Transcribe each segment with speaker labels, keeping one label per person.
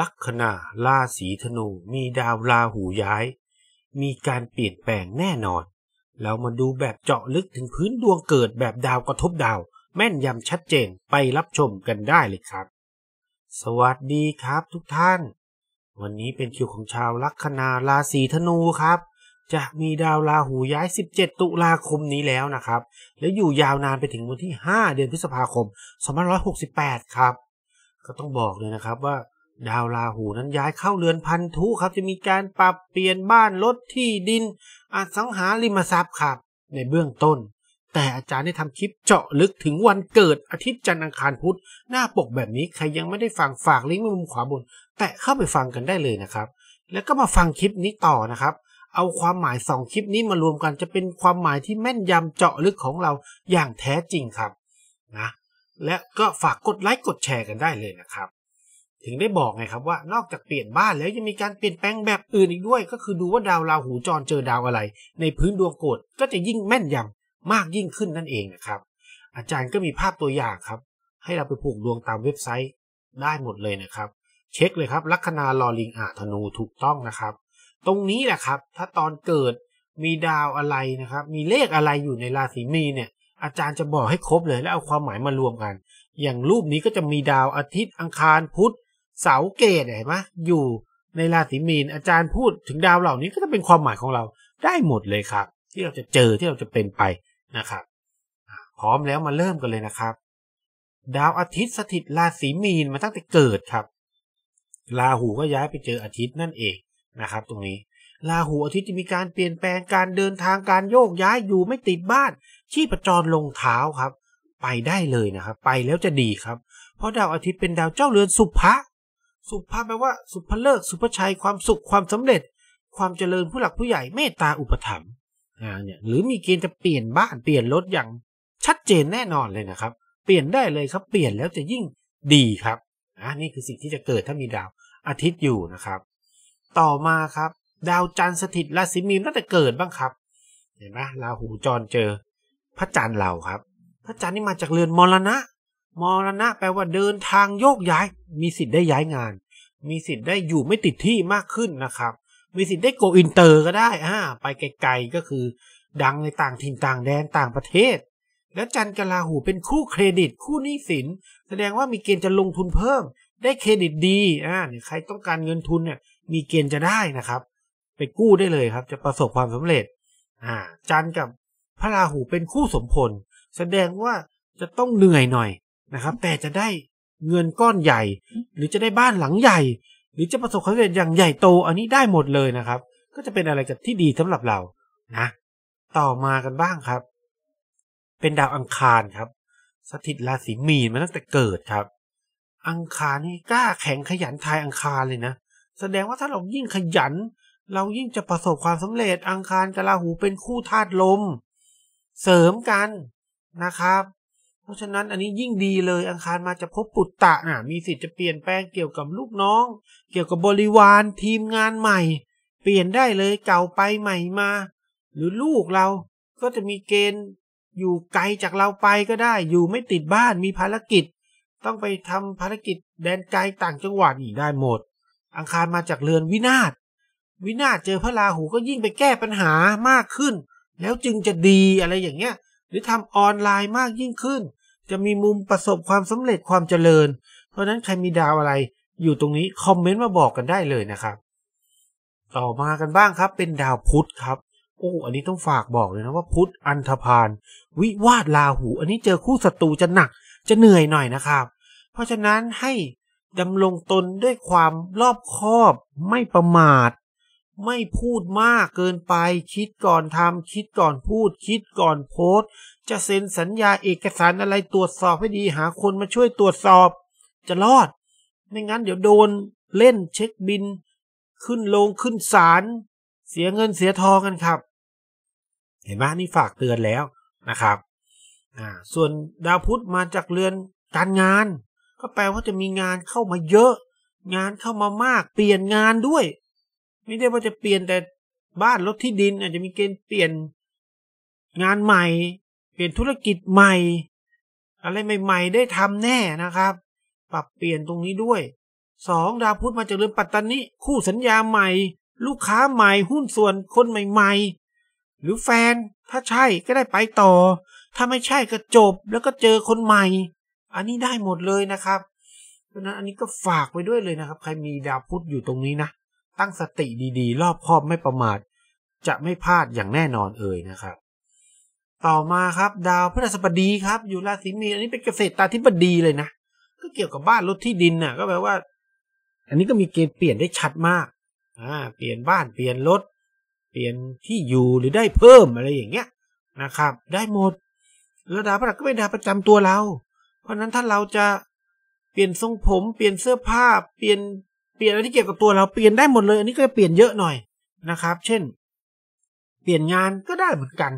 Speaker 1: ลัคนาราศีธนู มีดาวราหูย้าย มีการเปลี่ยนแปลงแน่นอนแล้วมาดูแบบเจาะลึกถึงพื้นดวงเกิดแบบดาวกระทบดาว แม่นยำชัดเจนไปรับชมกันได้เลยครับ สวัสดีครับทุกท่าน วันนี้เป็นคิวของชาวลัคนาราศีธนูครับ จะมีดาวราหูย้าย 17 ตุลาคมนี้แล้วนะครับ และอยู่ยาวนานไปถึงวันที่5เดือนพฤษภาคม2568ครับ ก็ต้องบอกเลยนะครับว่าดาวราหูนั้นย้ายเข้าเรือนพันธุครับจะมีการปรับเปลี่ยนบ้านลดที่ดินอสังหาริมทรัพย์ครับในเบื้องต้น แต่อาจารย์ได้ทำคลิปเจาะลึกถึงวันเกิดอาทิตย์จันทร์อังคารพุธ หน้าปกแบบนี้ใครยังไม่ได้ฟังฝากลิงก์ไวมุมขวาบน แตะเข้าไปฟังกันได้เลยนะครับ แล้วก็มาฟังคลิปนี้ต่อนะครับ เอาความหมายสองคลิปนี้มารวมกันจะเป็นความหมายที่แม่นยำเจาะลึกของเราอย่างแท้จริงครับนะและก็ฝากกดไลค์กดแชร์กันได้เลยนะครับถึงได้บอกไงครับว่านอกจากเปลี่ยนบ้านแล้ว ยังมีการเปลี่ยนแปลงแบบอื่นอีกด้วย ก็คือดูว่าดาวราหูจรเจอดาวอะไร ในพื้นดวงโกดก็จะยิ่งแม่นยำมากยิ่งขึ้นนั่นเองนะครับ อาจารย์ก็มีภาพตัวอย่างครับ ให้เราไปผูกดวงตามเว็บไซต์ได้หมดเลยนะครับ เช็คเลยครับลัคนาลอลิงอาธนูถูกต้องนะครับ ตรงนี้แหละครับถ้าตอนเกิดมีดาวอะไรนะครับ มีเลขอะไรอยู่ในราศีมีเนี่ยอาจารย์จะบอกให้ครบเลย แล้วเอาความหมายมารวมกัน อย่างรูปนี้ก็จะมีดาวอาทิตย์อังคารพุธเสาเกตเห็นไหมอยู่ในราศีมีนอาจารย์พูดถึงดาวเหล่านี้ก็จะเป็นความหมายของเราได้หมดเลยครับ ที่เราจะเจอที่เราจะเป็นไปนะครับพร้อมแล้วมาเริ่มกันเลยนะครับ ดาวอาทิตย์สถิตราศีมีนมาตั้งแต่เกิดครับราหูก็ย้ายไปเจออาทิตย์นั่นเองนะครับ ตรงนี้ราหูอาทิตย์จะมีการเปลี่ยนแปลงการเดินทางการโยกย้ายอยู่ไม่ติดบ้านชีพจรลงเท้าครับ ไปได้เลยนะครับ ไปแล้วจะดีครับ เพราะดาวอาทิตย์เป็นดาวเจ้าเรือนสุภะสุภาพแปลว่าสุภเลิกสุภชัย ความสุขความสำเร็จ ความเจริญผู้หลักผู้ใหญ่เมตตาอุปถัมภ์อ่าเนี่ยหรือมีเกณฑ์จะเปลี่ยนบ้านเปลี่ยนรถอย่างชัดเจนแน่นอนเลยนะครับ เปลี่ยนได้เลยครับ เปลี่ยนแล้วจะยิ่งดีครับอ่านี่คือสิ่งที่จะเกิดถ้ามีดาวอาทิตย์อยู่นะครับ ต่อมาครับ ดาวจันทร์สถิตราศีมีนตั้งแต่เกิดบ้างครับเห็นไหมราหูจรเจอ พระจันทร์เราครับ พระจันทร์นี่มาจากเรือนมรณะมรณะแปลว่าเดินทางโยกย้าย มีสิทธิ์ได้ย้ายงาน มีสิทธิ์ได้อยู่ไม่ติดที่มากขึ้นนะครับ มีสิทธิ์ได้โกอินเตอร์ก็ได้ อ่า ไปไกลๆก็คือ ดังในต่างถิ่นต่างแดนต่างประเทศ และจันกลาหูเป็นคู่เครดิตคู่หนี้สิน แสดงว่ามีเกณฑ์จะลงทุนเพิ่ม ได้เครดิตดี อ่าใครต้องการเงินทุนเนี่ยมีเกณฑ์จะได้นะครับ ไปกู้ได้เลยครับจะประสบความสำเร็จ อ่า จันกับพระราหูเป็นคู่สมพลแสดงว่าจะต้องเหนื่อยหน่อยนะครับ แต่จะได้เงินก้อนใหญ่ หรือจะได้บ้านหลังใหญ่ หรือจะประสบความสำเร็จอย่างใหญ่โตอันนี้ได้หมดเลยนะครับ ก็จะเป็นอะไรกับที่ดีสำหรับเรานะ ต่อมากันบ้างครับ เป็นดาวอังคารครับ สถิตราศีมีนมาตั้งแต่เกิดครับ อังคารนี่กล้าแข็งขยันทายอังคารเลยนะ แสดงว่าถ้าเรายิ่งขยัน เรายิ่งจะประสบความสำเร็จ อังคารกับราหูเป็นคู่ธาตุลมเสริมกันนะครับเพราะฉะนั้นอันนี้ยิ่งดีเลยอังคารมาจะพบปุตตะนะมีสิทธิ์จะเปลี่ยนแปลงเกี่ยวกับลูกน้อง เกี่ยวกับบริวารทีมงานใหม่ เปลี่ยนได้เลยเก่าไปใหม่มา หรือลูกเราก็จะมีเกณฑ์ อยู่ไกลจากเราไปก็ได้ อยู่ไม่ติดบ้านมีภารกิจ ต้องไปทำภารกิจ แดนไกลต่างจังหวัดนี่ได้หมด อังคารมาจากเรือนวินาศวินาศเจอพระราหูก็ยิ่งไปแก้ปัญหามากขึ้น แล้วจึงจะดีอะไรอย่างเงี้ยหรือทำออนไลน์มากยิ่งขึ้น จะมีมุมประสบความสำเร็จความเจริญ เพราะนั้นใครมีดาวอะไร อยู่ตรงนี้คอมเมนต์มาบอกกันได้เลยนะครับ ต่อมากันบ้างครับ เป็นดาวพุธครับโอ้อันนี้ต้องฝากบอกเลยนะว่าพุธอันธพาลวิวาดลาหู อันนี้เจอคู่ศัตรูจะหนักจะเหนื่อยหน่อยนะครับ เพราะฉะนั้นให้ดำรงตนด้วยความรอบคอบไม่ประมาทไม่พูดมากเกินไป คิดก่อนทำคิดก่อนพูด คิดก่อนโพสจะเซ็นสัญญาเอกสารอะไรตรวจสอบให้ดีหาคนมาช่วยตรวจสอบ จะรอดไม่งั้นเดี๋ยวโดนเล่นเช็คบิน ขึ้นลงขึ้นศาลเสียเงินเสียทองกันครับ เห็นไหมนี่ฝากเตือนแล้วนะครับอ่าส่วนดาวพุธมาจากเรือนการงาน ก็แปลว่าจะมีงานเข้ามาเยอะ งานเข้ามามากเปลี่ยนงานด้วยไม่ได้ว่าจะเปลี่ยนแต่บ้านรถที่ดิน อาจจะมีเกณฑ์เปลี่ยน งานใหม่เปลี่ยนธุรกิจใหม่ อะไรใหม่ ๆได้ทำแน่นะครับ ปรับเปลี่ยนตรงนี้ด้วย สองดาวพุธมาจากเรือนปัตตานิคู่สัญญาใหม่ ลูกค้าใหม่ หุ้นส่วนคนใหม่ ๆ หรือแฟนถ้าใช่ก็ได้ไปต่อ ถ้าไม่ใช่ ก็จบแล้วก็เจอคนใหม่ อันนี้ได้หมดเลยนะครับ เพราะนั้นอันนี้ก็ฝากไว้ด้วยเลยนะครับใครมีดาวพุธอยู่ตรงนี้นะตั้งสติดีๆ รอบคอบไม่ประมาทจะไม่พลาดอย่างแน่นอนเอ่ยนะครับ ต่อมาครับ ดาวพฤหัสบดีครับ อยู่ราศีมีนอันนี้เป็นเกษตรตาธิบดีเลยนะก็เกี่ยวกับบ้านรถที่ดินน่ะก็แปลว่า อันนี้ก็มีเกณฑ์เปลี่ยนได้ชัดมากอ่าเปลี่ยนบ้านเปลี่ยนรถ เปลี่ยนที่อยู่หรือได้เพิ่มอะไรอย่างเงี้ยนะครับ ได้หมดแล้วดาวพฤหัสก็เป็นดาวประจำตัวเรา เพราะนั้นถ้าเราจะเปลี่ยนทรงผม เปลี่ยนเสื้อผ้าเปลี่ยนเปลี่ยนอะไรที่เกี่ยวกับตัวเราเปลี่ยนได้หมดเลย อันนี้ก็จะเปลี่ยนเยอะหน่อยนะครับ เช่น เปลี่ยนงานก็ได้เหมือนกัน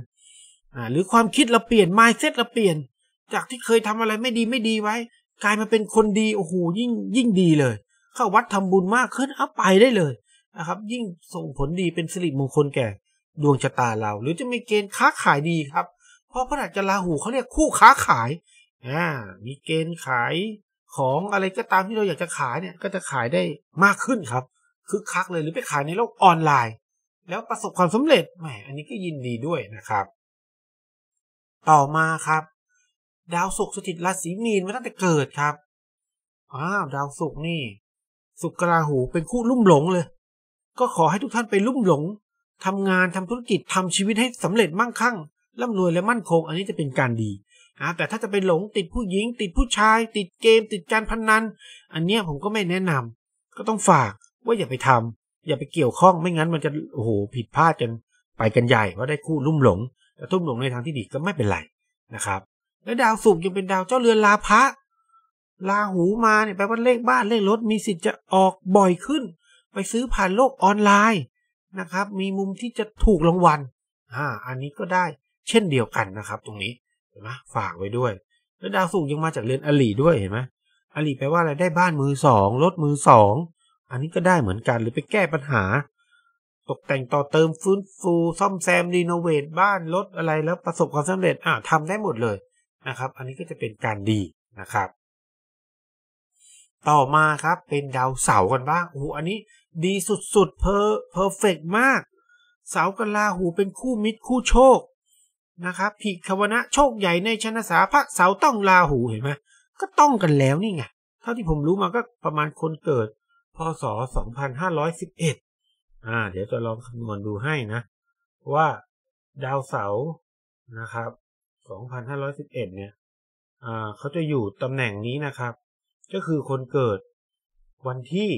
Speaker 1: อ่าหรือความคิดเราเปลี่ยนม i ์เซ็ตเราเปลี่ยน จากที่เคยทำอะไรไม่ดีไม่ดีไว้ กลายมาเป็นคนดีโอ้โหยิ่งยิ่งดีเลย เข้าวัดทำบุญมากขึ้นเอาไปได้เลยนะครับ ยิ่งส่งผลดีเป็นสิริมงคลแก่ ดวงชะตาเรา หรือจะมีเกณฑ์ค้าขายดีครับ เพราะพระราชาราหูเขาเรียกคู่ค้าขายอ่ามีเกณฑ์ขายของอะไรก็ตามที่เราอยากจะขายเนี่ยก็จะขายได้มากขึ้นครับคึกคักเลยหรือไปขายในโลกออนไลน์ แล้วประสบความสำเร็จแหมอันนี้ก็ยินดีด้วยนะครับต่อมาครับ ดาวศุกร์สถิตราศีมีนมาตั้งแต่เกิดครับ อ้าวดาวศุกร์นี่ศุกร์กราหูเป็นคู่ลุ่มหลงเลย ก็ขอให้ทุกท่านไปลุ่มหลง ทำงานทำธุรกิจทำชีวิตให้สำเร็จมั่งคั่งร่ำรวยและมั่นคง อันนี้จะเป็นการดีอ่าแต่ถ้าจะไปหลงติดผู้หญิง ติดผู้ชาย ติดเกมติดการพนนันอันเนี้ยผมก็ไม่แนะนำ ก็ต้องฝากว่าอย่าไปทำ อย่าไปเกี่ยวข้องไม่งั้นมันจะโอ้โหผิดพลาดกันไปกันใหญ่ว่าได้คู่ลุ่มหลง แต่ทุ่มหลงในทางที่ดี ก็ไม่เป็นไร นะครับ และดาวสุกยังเป็นดาวเจ้าเรือนลาภะลาหูมาเนี่ยแปลว่าเลขบ้านเลขรถ มีสิทธิ์จะออกบ่อยขึ้น ไปซื้อผ่านโลกออนไลน์นะครับ มีมุมที่จะถูกรางวัลอ่าอันนี้ก็ได้เช่นเดียวกันนะครับ ตรงนี้นมฝากไว้ด้วย แล้วดาวสุกยังมาจากเรือนอลีด้วยเห็นไหมอลีแปลว่าอะไรได้บ้านมือสองรถมือสองอันนี้ก็ได้เหมือนกันหรือไปแก้ปัญหา ตกแต่งต่อเติมฟื้นฟูซ่อมแซมรีโนเวทบ้านรถอะไร แล้วประสบความสำเร็จอ่าทำได้หมดเลยนะครับ อันนี้ก็จะเป็นการดีนะครับ ต่อมาครับเป็นดาวเสาร์กันบ้างโอ้โหอันนี้ดีสุดๆเพอเพอร์เฟกมากเสาร์กับราหูเป็นคู่มิตรคู่โชคนะครับผิดคาวนะโชคใหญ่ในชนะสาพระเสาต้องลาหูเห็นไหมก็ต้องกันแล้วนี่ไง เท่าที่ผมรู้มาก็ประมาณคนเกิดพศ2511อ่า เดี๋ยวจะลองคำนวณดูให้นะ ว่าดาวเสาร์นะครับ2511เนี่ยอ่าเขาจะอยู่ตำแหน่งนี้นะครับ ก็คือคนเกิดวันที่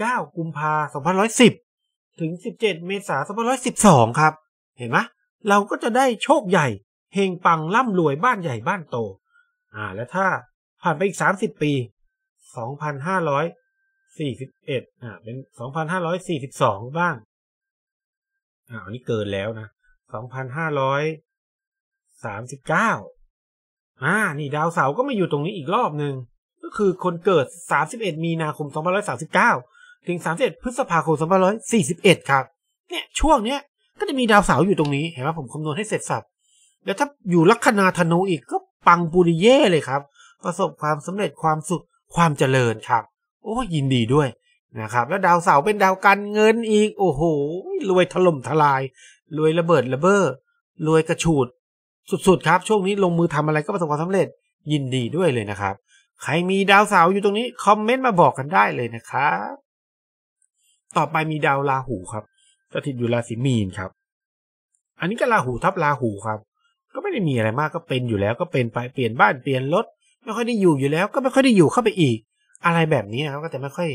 Speaker 1: 19 กุมภาพัน2510 ถึง 17 เมษาย2512 ครับ เห็นไหมเราก็จะได้โชคใหญ่เฮงปังร่ำรวยบ้านใหญ่บ้านโต อ่า และถ้าผ่านไปอีกสามสิบปี สองพันห้าร้อยสี่สิบเอ็ด อ่าเป็นสองพันห้าร้อยสี่สิบสองบ้าง อ่าอันนี้เกินแล้วนะสองพันห้าร้อยสามสิบเก้าอ่า นี่ดาวเสาร์ก็มาอยู่ตรงนี้อีกรอบหนึ่ง ก็คือคนเกิดสามสิบเอ็ดมีนาคมสสสอองพัน้ารยิบเก้าถึงสสามิบเอ็ดพฤษภาคมสสสอองพัน้รยี่ิบเอ็ดครับ เนี่ยช่วงเนี้ยก็จะมีดาวเสาร์อยู่ตรงนี้ เห็นไหมผมคำนวณให้เสร็จสับแล้วถ้าอยู่ลัคนาธนูอีกก็ปังปุริเย่เลยครับ ประสบความสำเร็จความสุขความเจริญครับโอ้ยินดีด้วยนะครับแล้วดาวเสาร์เป็นดาวการเงินอีก โอ้โหรวยถล่มทลาย รวยระเบิดระเบ้อรวยกระฉูด สุดๆครับช่วงนี้ลงมือทำอะไรก็ประสบความสำเร็จ ยินดีด้วยเลยนะครับ ใครมีดาวเสาร์อยู่ตรงนี้คอมเมนต์มาบอกกันได้เลยนะครับต่อไปมีดาวราหูครับสถิตอยู่ราศีมีนครับ อันนี้ก็ราหูทับราหูครับ ก็ไม่ได้มีอะไรมากก็เป็นอยู่แล้ว ก็เป็นไปเปลี่ยนบ้านเปลี่ยนรถไม่ค่อยได้อยู่อยู่แล้ว ก็ไม่ค่อยได้อยู่เข้าไปอีก อะไรแบบนี้นะครับก็จะไม่ค่อย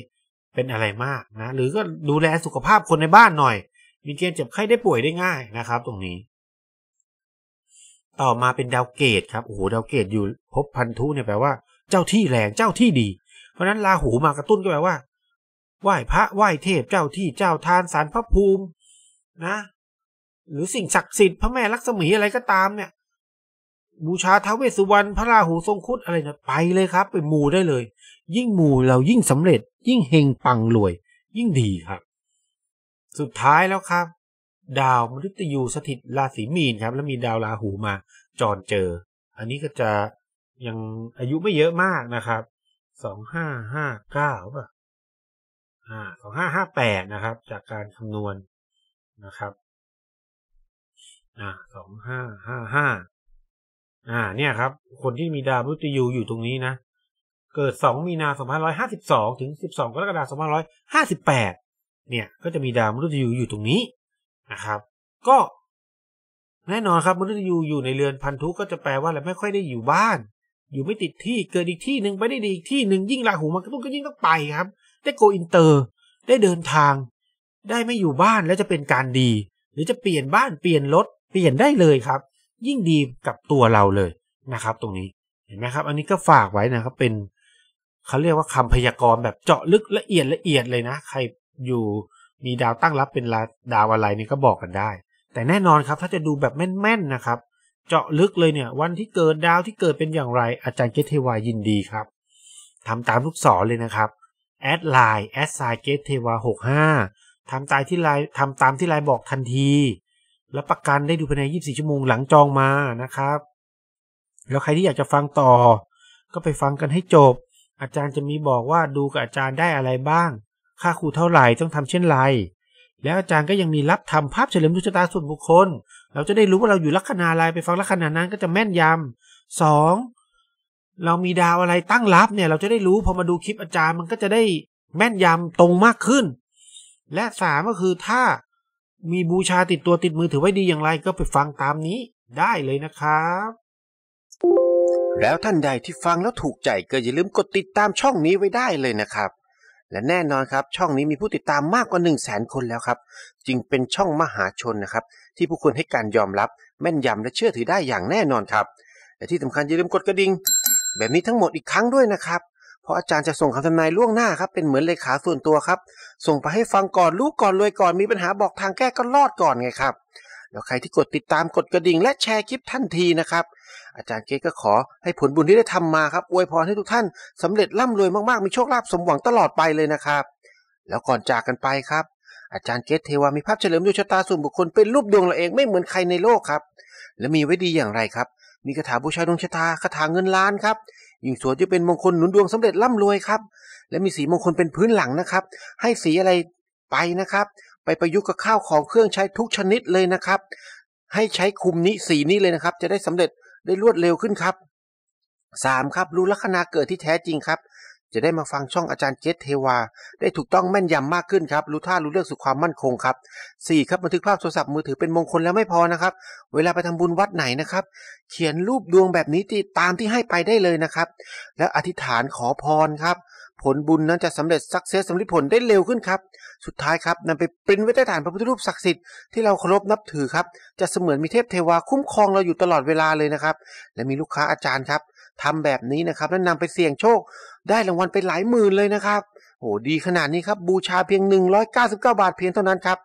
Speaker 1: เป็นอะไรมากนะหรือก็ดูแลสุขภาพคนในบ้านหน่อย มีเกณฑ์เจ็บไข้ได้ป่วยได้ง่ายนะครับ ตรงนี้ ต่อมาเป็นดาวเกตครับโอ้โหดาวเกตอยู่ พบพันธุเนี่ยแปลว่าเจ้าที่แรงเจ้าที่ดี เพราะนั้นราหูมากระตุ้นก็แปลว่าไหว้พระไหว้เทพเจ้าที่เจ้าทานสารพระภูมินะ หรือสิ่งศักดิ์สิทธิ์พระแม่ลักษมีอะไรก็ตามเนี่ยบูชาท้าวเวสุวรรณพระราหูทรงคุดอะไรเนี่ยไปเลยครับไปมูได้เลย ยิ่งมูเรายิ่งสำเร็จยิ่งเฮงปังรวย ยิ่งดีครับ สุดท้ายแล้วครับ ดาวมฤตยูสถิตราศีมีนครับ แล้วมีดาวราหูมาจอนเจอ อันนี้ก็จะยังอายุไม่เยอะมากนะครับสองห้าห้าเก้าป่ะสองห้าห้าแปดนะครับ จากการคำนวณนะครับสองห้าห้าห้าอ่าเนี่ยครับ คนที่มีดาวมฤตยูอยู่ตรงนี้นะ เกิดสองมีนาสองพันร้อยห้าสิบสองถึงสิบสองกรกฎาคมสองพันร้อยห้าสิบแปดเนี่ย ก็จะมีดาวมฤตยูอยู่ตรงนี้นะครับ ก็ แน่นอนครับมฤตยูอยู่ในเรือนพันธุก็จะแปลว่าอะไรไม่ค่อยได้อยู่บ้าน อยู่ไม่ติดที่เกิดอีกที่หนึ่งไปได้ดีอีกที่หนึ่งยิ่งราหูมันก็ต้อก็ยิ่งต้องไปครับได้โกอินเตอร์ได้เดินทาง ได้ไม่อยู่บ้านแล้วจะเป็นการดี หรือจะเปลี่ยนบ้านเปลี่ยนรถเปลี่ยนได้เลยครับ ยิ่งดีกับตัวเราเลยนะครับ ตรงนี้เห็นไหมครับ อันนี้ก็ฝากไว้นะครับเป็น เขาเรียกว่าคำพยากรณ์แบบเจาะลึกละเอียดละเอียดเลยนะใครอยู่มีดาวตั้งรับเป็นาดาวอะไรนี่ก็บอกกันได้ แต่แน่นอนครับ ถ้าจะดูแบบแม่นๆนะครับ เจาะลึกเลยเนี่ย วันที่เกิดดาวที่เกิดเป็นอย่างไร อาจารย์เกตเทวายินดีครับ ทำตามทุกสอนเลยนะครับแอดไลน์แอดไซเกตเทวาหกห้าทำตามที่ไลน์ทำตามที่ไลน์บอกทันทีรับประกันได้ดูภายในยี่สบี่ชั่วโมงหลังจองมานะครับ แล้วใครที่อยากจะฟังต่อ ก็ไปฟังกันให้จบ อาจารย์จะมีบอกว่าดูกับอาจารย์ได้อะไรบ้าง ค่าครูเท่าไหร่ต้องทำเช่นไร แล้วอาจารย์ก็ยังมีรับทำภาพเฉลิมดุจตาส่วนบุคคล เราจะได้รู้ว่าเราอยู่ลัคนาอะไร ไปฟังลัคนานั้นก็จะแม่นยำสองเรามีดาวอะไรตั้งรับเนี่ย เราจะได้รู้พอมาดูคลิปอาจารย์มันก็จะได้แม่นยำตรงมากขึ้น และสามก็คือถ้ามีบูชาติดตัวติดมือถือไว้ดีอย่างไรก็ไปฟังตามนี้ได้เลยนะครับแล้วท่านใดที่ฟังแล้วถูกใจ ก็อย่าลืมกดติดตามช่องนี้ไว้ได้เลยนะครับ และแน่นอนครับช่องนี้มีผู้ติดตามมากกว่า 1 0 0 0 0แสนคนแล้วครับจึงเป็นช่องมหาชนนะครับ ที่ผู้คนให้การยอมรับแม่นยำและเชื่อถือได้อย่างแน่นอนครับและที่สำคัญอย่าลืมกดกระดิ่งแบบนี้ทั้งหมดอีกครั้งด้วยนะครับ เพราะอาจารย์จะส่งคำทำนายล่วงหน้าครับเป็นเหมือนเลขาส่วนตัวครับ ส่งไปให้ฟังก่อนรู้ก่อนรวยก่อนมีปัญหาบอกทางแก้ก็รอดก่อนไงครับ แล้วใครที่กดติดตามกดกระดิ่งและแชร์คลิปทันทีนะครับ อาจารย์เกก็ขอให้ผลบุญที่ได้ทำมาครับอวยพรให้ทุกท่านสำเร็จร่ำรวยมากๆ มีโชคลาภสมหวังตลอดไปเลยนะครับ แล้วก่อนจากกันไปครับ อาจารย์เกตเทวามีภาพเฉลิมดวงชะตาส่วนบุคคลเป็นรูปดวงเราเองไม่เหมือนใครในโลกครับ และมีไว้ดีอย่างไรครับมีคาถาบูชาดวงชะตาคาถาเงินล้านครับยิ่งสวดจะเป็นมงคลหนุนดวงสำเร็จร่ำรวยครับและมีสีมงคลเป็นพื้นหลังนะครับ ให้สีอะไรไปนะครับ ไปประยุกต์กับข้าวของเครื่องใช้ทุกชนิดเลยนะครับ ให้ใช้คุมนี้สีนี้เลยนะครับ จะได้สำเร็จได้รวดเร็วขึ้นครับ 3. ครับ รู้ลัคนาเกิดที่แท้จริงครับจะได้มาฟังช่องอาจารย์เจษเทวา ได้ถูกต้องแม่นยำมากขึ้นครับ รู้ท่ารู้เรื่องสู่ความมั่นคงครับ 4. ครับบันทึกภาพโทรศัพท์มือถือเป็นมงคลแล้วไม่พอนะครับ เวลาไปทำบุญวัดไหนนะครับ เขียนรูปดวงแบบนี้ที่ตามที่ให้ไปได้เลยนะครับ และอธิษฐานขอพรครับ ผลบุญนั้นจะสำเร็จสักเซสสำลิดผลได้เร็วขึ้นครับ สุดท้ายครับนำไปปริ้นไว้ใต้ฐานพระพุทธรูปศักดิ์สิทธิ์ที่เราเคารพนับถือครับ จะเสมือนมีเทพเทวา คุ้มครองเราอยู่ตลอดเวลาเลยนะครับและมีลูกค้าอาจารย์ครับทำแบบนี้นะครับแล้วนำไปเสี่ยงโชค ได้รางวัลไปหลายหมื่นเลยนะครับโอ้ดีขนาดนี้ครับ บูชาเพียง 199 บาทเพียงเท่านั้นครับ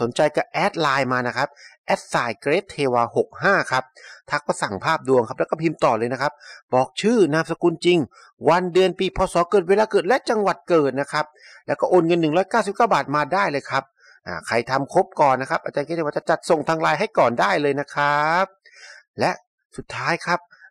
Speaker 1: สนใจก็แอดไลน์มานะครับแอดสายเกรทเทวา65ครับ ทักก็สั่งภาพดวงครับ แล้วก็พิมพ์ต่อเลยนะครับ บอกชื่อนามสกุลจริง วันเดือนปีพศเกิดเวลาเกิดและจังหวัดเกิดนะครับ แล้วก็โอนเงิน 199 บาทมาได้เลยครับใครทำครบก่อนนะครับอาจารย์เกรทเทวาจะจัดส่งทางไลน์ให้ก่อนได้เลยนะครับ และสุดท้ายครับ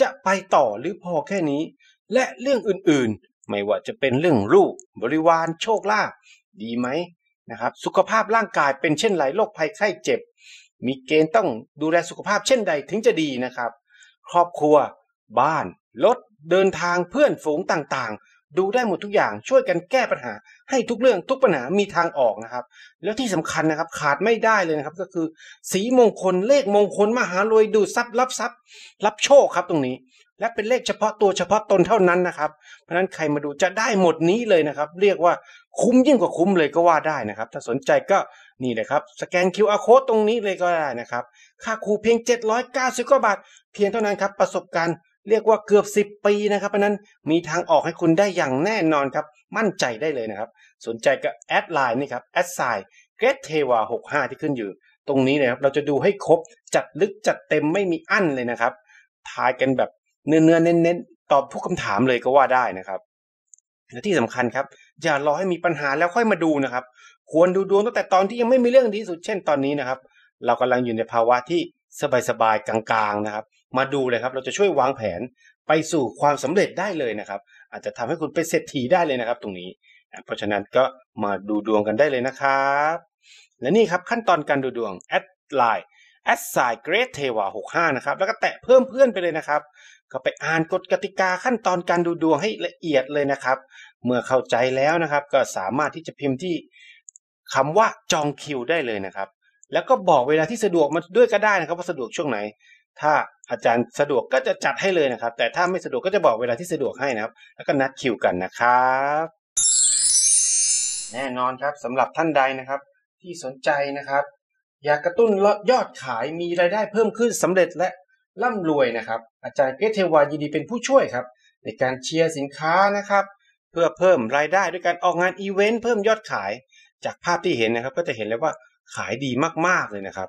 Speaker 1: จะไปต่อหรือพอแค่นี้ และเรื่องอื่นๆไม่ว่าจะเป็นเรื่องลูกบริวารโชคลาภดีไหมนะครับสุขภาพร่างกายเป็นเช่นไรโรคภัยไข้เจ็บ มีเกณฑ์ต้องดูแลสุขภาพเช่นใดถึงจะดีนะครับ ครอบครัว บ้านรถเดินทางเพื่อนฝูงต่างดูได้หมดทุกอย่างช่วยกันแก้ปัญหาให้ทุกเรื่องทุกปัญหามีทางออกนะครับแล้วที่สำคัญนะครับขาดไม่ได้เลยนะครับก็คือสีมงคลเลขมงคลมหารวยดูทรัพย์ รับทรัพย์ รับโชคครับตรงนี้ และเป็นเลขเฉพาะตัวเฉพาะตนเท่านั้นนะครับเพราะนั้นใครมาดูจะได้หมดนี้เลยนะครับ เรียกว่าคุ้มยิ่งกว่าคุ้มเลยก็ว่าได้นะครับ ถ้าสนใจก็นี่เลยครับ สแกน QR code ตรงนี้เลยก็ได้นะครับค่าครูเพียง790กว่าบาทเพียงเท่านั้นครับประสบการณ์เรียกว่าเกือบ 10 ปีนะครับเพราะนั้นมีทางออกให้คุณได้อย่างแน่นอนครับ มั่นใจได้เลยนะครับ สนใจก็แอดไลน์นี่ครับแอดไซน์เกรดเทวา65ที่ขึ้นอยู่ ตรงนี้นะครับเราจะดูให้ครบจัดลึกจัดเต็มไม่มีอั้นเลยนะครับทายกันแบบเนื้อนเน้นๆตอบทุกคำถามเลยก็ว่าได้นะครับและที่สำคัญครับ อย่ารอให้มีปัญหาแล้วค่อยมาดูนะครับ ควรดูดวงตั้งแต่ตอนที่ยังไม่มีเรื่องดีสุดเช่นตอนนี้นะครับ เรากำลังอยู่ในภาวะที่สบายๆกลางๆ นะครับมาดูเลยครับ เราจะช่วยวางแผนไปสู่ความสำเร็จได้เลยนะครับ อาจจะทำให้คุณเป็นเศรษฐีได้เลยนะครับตรงนี้ เพราะฉะนั้นก็มาดูดวงกันได้เลยนะครับ และนี่ครับขั้นตอนการดูดวงแอดไลน์แอดไซเกรสเทวาหกห้านะครับ แล้วก็แตะเพิ่มเพื่อนไปเลยนะครับ ก็ไปอ่านกฎกติกาขั้นตอนการดูดวงให้ละเอียดเลยนะครับ เมื่อเข้าใจแล้วนะครับ ก็สามารถที่จะพิมพ์ที่คำว่าจองคิวได้เลยนะครับ แล้วก็บอกเวลาที่สะดวกมาด้วยก็ได้นะครับว่าสะดวกช่วงไหนถ้าอาจารย์สะดวกก็จะจัดให้เลยนะครับ แต่ถ้าไม่สะดวกก็จะบอกเวลาที่สะดวกให้นะครับ แล้วก็นัดคิวกันนะครับแน่นอนครับสำหรับท่านใดนะครับ ที่สนใจนะครับ อยากกระตุ้นยอดขายมีรายได้เพิ่มขึ้นสำเร็จและร่ำรวยนะครับ อาจารย์เกรเทวายินดีเป็นผู้ช่วยครับ ในการเชียร์สินค้านะครับ เพื่อเพิ่มรายได้ด้วยการออกงานอีเวนต์เพิ่มยอดขายจากภาพที่เห็นนะครับ ก็จะเห็นเลยว่าขายดีมาก ๆ เลยนะครับ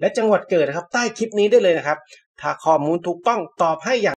Speaker 1: และจังหวัดเกิดนะครับใต้คลิปนี้ได้เลยนะครับ ถ้าข้อมูลถูกต้องตอบให้อย่าง